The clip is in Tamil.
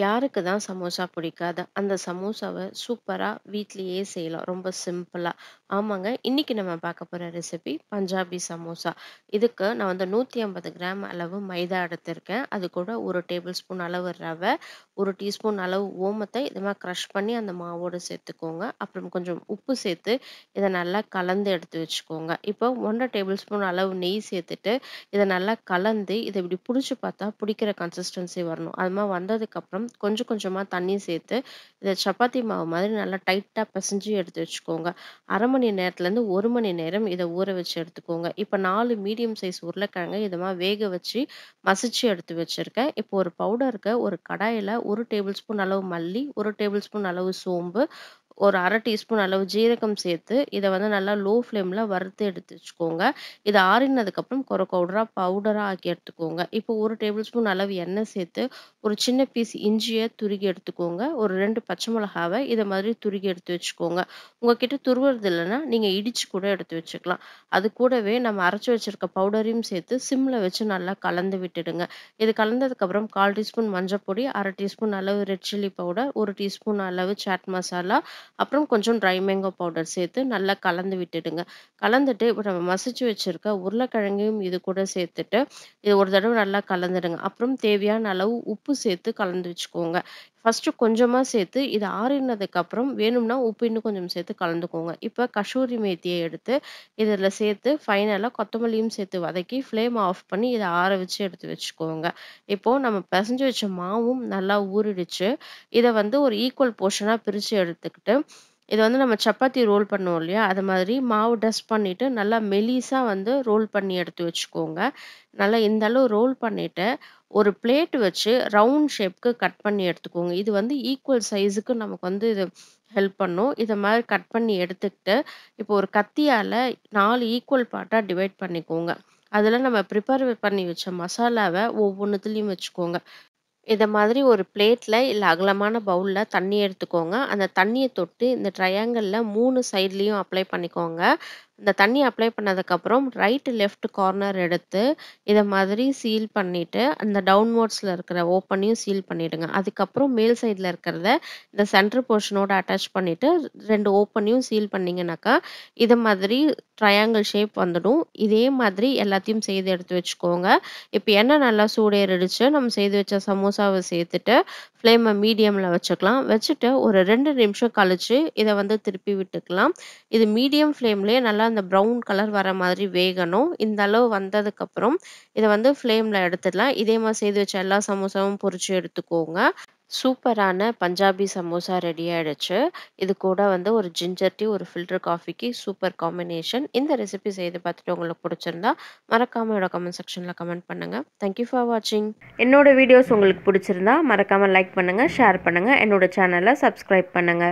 யாருக்கு தான் சமோசா பிடிக்காது அந்த சமோசாவை சூப்பராக வீட்லேயே செய்யலாம் ரொம்ப சிம்பிளாக ஆமாங்க இன்றைக்கி நம்ம பார்க்க போகிற ரெசிபி பஞ்சாபி சமோசா இதுக்கு நான் வந்து நூற்றி ஐம்பது கிராம் அளவு மைதா எடுத்திருக்கேன் அது கூட ஒரு டேபிள் ஸ்பூன் அளவு ரவை ஒரு டீஸ்பூன் அளவு ஓமத்தை இது மாதிரி க்ரஷ் பண்ணி அந்த மாவோடு சேர்த்துக்கோங்க அப்புறம் கொஞ்சம் உப்பு சேர்த்து இதை நல்லா கலந்து எடுத்து வச்சுக்கோங்க இப்போ ஒன்றரை டேபிள் ஸ்பூன் அளவு நெய் சேர்த்துட்டு இதை நல்லா கலந்து இதை இப்படி பிடிச்சி பார்த்தா பிடிக்கிற கன்சிஸ்டன்சி வரணும் அது மாதிரி வந்ததுக்கப்புறம் கொஞ்சம் கொஞ்சமாக தண்ணி சேர்த்து இதை சப்பாத்தி மாவு மாதிரி நல்லா டைட்டாக பிசைஞ்சு எடுத்து வச்சுக்கோங்க அரை மணி நேரத்துலேருந்து ஒரு மணி நேரம் இதை ஊற வச்சு எடுத்துக்கோங்க இப்போ நாலு மீடியம் சைஸ் உருளைக்கிழங்கு இதமாக வேக வச்சு மசிச்சு எடுத்து வச்சுருக்கேன் இப்போ ஒரு பவுடருக்கு ஒரு கடாயில் ஒரு டேபிள் ஸ்பூன் அளவு மல்லி ஒரு டேபிள் ஸ்பூன் அளவு சோம்பு ஒரு அரை டீஸ்பூன் அளவு ஜீரகம் சேர்த்து இதை வந்து நல்லா லோ ஃப்ளேமில் வறுத்து எடுத்து வச்சுக்கோங்க இது ஆறினதுக்கப்புறம் குறை கவுடராக பவுடராக ஆக்கி எடுத்துக்கோங்க இப்போ ஒரு டேபிள் ஸ்பூன் அளவு எண்ணெய் சேர்த்து ஒரு சின்ன பீஸ் இஞ்சியை துருகி எடுத்துக்கோங்க ஒரு ரெண்டு பச்சை மிளகாவை இதை மாதிரி துருகி எடுத்து வச்சுக்கோங்க உங்ககிட்ட துருவுறது இல்லைன்னா நீங்கள் இடித்து கூட எடுத்து வச்சுக்கலாம் அது கூடவே நம்ம அரைச்சி வச்சுருக்க பவுடரையும் சேர்த்து சிம்மில் வச்சு நல்லா கலந்து விட்டுடுங்க இது கலந்ததுக்கப்புறம் கால் டீஸ்பூன் மஞ்சள் பொடி அரை டீஸ்பூன் அளவு ரெட் சில்லி பவுடர் ஒரு டீஸ்பூன் அளவு சாட் மசாலா அப்புறம் கொஞ்சம் ட்ரை மேங்கோ பவுடர் சேர்த்து நல்லா கலந்து விட்டுடுங்க கலந்துட்டு இப்போ நம்ம மசிச்சு வச்சுருக்க உருளைக்கிழங்கையும் இது கூட சேர்த்துட்டு இது ஒரு தடவை நல்லா கலந்துடுங்க அப்புறம் தேவையான அளவு உப்பு சேர்த்து கலந்து வச்சுக்கோங்க ஃபஸ்ட்டு கொஞ்சமாக சேர்த்து இது ஆறினதுக்கப்புறம் வேணும்னா உப்பு இன்னும் கொஞ்சம் சேர்த்து கலந்துக்கோங்க இப்போ கஷூரி மேத்தியை எடுத்து இதில் சேர்த்து ஃபைனலாக கொத்தமல்லியும் சேர்த்து வதக்கி ஃப்ளேம் ஆஃப் பண்ணி இதை ஆற வச்சு எடுத்து வச்சுக்கோங்க இப்போது நம்ம பிசைஞ்சு வச்ச மாவும் நல்லா ஊறிடுச்சு இதை வந்து ஒரு ஈக்குவல் போர்ஷனாக பிரித்து எடுத்துக்கிட்டு இதை வந்து நம்ம சப்பாத்தி ரோல் பண்ணுவோம் இல்லையா அது மாதிரி மாவு டஸ்ட் பண்ணிவிட்டு நல்லா மெலிஸாக வந்து ரோல் பண்ணி எடுத்து வச்சுக்கோங்க நல்லா இந்த அளவு ரோல் பண்ணிவிட்டு ஒரு பிளேட் வச்சு ரவுண்ட் ஷேப்க்கு கட் பண்ணி எடுத்துக்கோங்க இது வந்து ஈக்குவல் சைஸுக்கு நமக்கு வந்து இது ஹெல்ப் பண்ணும் இதை மாதிரி கட் பண்ணி எடுத்துக்கிட்டு இப்போ ஒரு கத்தியால் நாலு ஈக்குவல் பார்ட்டாக டிவைட் பண்ணிக்கோங்க அதில் நம்ம ப்ரிப்பேர் பண்ணி வச்ச மசாலாவை ஒவ்வொன்றுத்துலேயும் வச்சுக்கோங்க இதை மாதிரி ஒரு பிளேட்டில் இல்லை அகலமான பவுலில் தண்ணி எடுத்துக்கோங்க அந்த தண்ணியை தொட்டு இந்த ட்ரையாங்கிளில் மூணு சைட்லேயும் அப்ளை பண்ணிக்கோங்க இந்த தண்ணி அப்ளை பண்ணதுக்கப்புறம் ரைட் லெஃப்ட் கார்னர் எடுத்து இதை மாதிரி சீல் பண்ணிவிட்டு அந்த டவுன்வோர்ட்ஸில் இருக்கிற ஓப்பனையும் சீல் பண்ணிவிடுங்க அதுக்கப்புறம் மேல் சைடில் இருக்கிறத இந்த சென்ட்ரு போர்ஷனோட அட்டாச் பண்ணிவிட்டு ரெண்டு ஓப்பனையும் சீல் பண்ணிங்கனாக்கா இதை மாதிரி ட்ரையாங்கிள் ஷேப் வந்துடும் இதே மாதிரி எல்லாத்தையும் செய்து எடுத்து வச்சுக்கோங்க இப்போ என்ன நல்லா சூடேறிடுச்சு நம்ம செய்து வச்ச சமோசாவை சேர்த்துட்டு ஃப்ளேமை மீடியமில் வச்சுக்கலாம் வச்சுட்டு ஒரு ரெண்டு நிமிஷம் கழித்து இதை வந்து திருப்பி விட்டுக்கலாம் இது மீடியம் ஃப்ளேம்லேயே நல்லா அந்த ப்ரௌன் கலர் வர மாதிரி வேகணும் இந்த அளவு வந்ததுக்கப்புறம் இதை வந்து ஃப்ளேமில் எடுத்துடலாம் இதே மாதிரி செய்து வச்ச எல்லா சமோசாவும் பொறிச்சு எடுத்துக்கோங்க சூப்பரான பஞ்சாபி சமோசா ரெடி ஆகிடுச்சு இது கூட வந்து ஒரு ஜிஞ்சர் டீ ஒரு ஃபில்டர் காஃபிக்கு சூப்பர் காம்பினேஷன் இந்த ரெசிபி செய்து பார்த்துட்டு உங்களுக்கு பிடிச்சிருந்தா மறக்காமல் என்னோட கமெண்ட் செக்ஷனில் கமெண்ட் பண்ணுங்கள் தேங்க்யூ ஃபார் வாட்சிங் என்னோட வீடியோஸ் உங்களுக்கு பிடிச்சிருந்தா மறக்காமல் லைக் பண்ணுங்கள் ஷேர் பண்ணுங்கள் என்னோட சேனலை சப்ஸ்கிரைப் பண்ணுங்கள்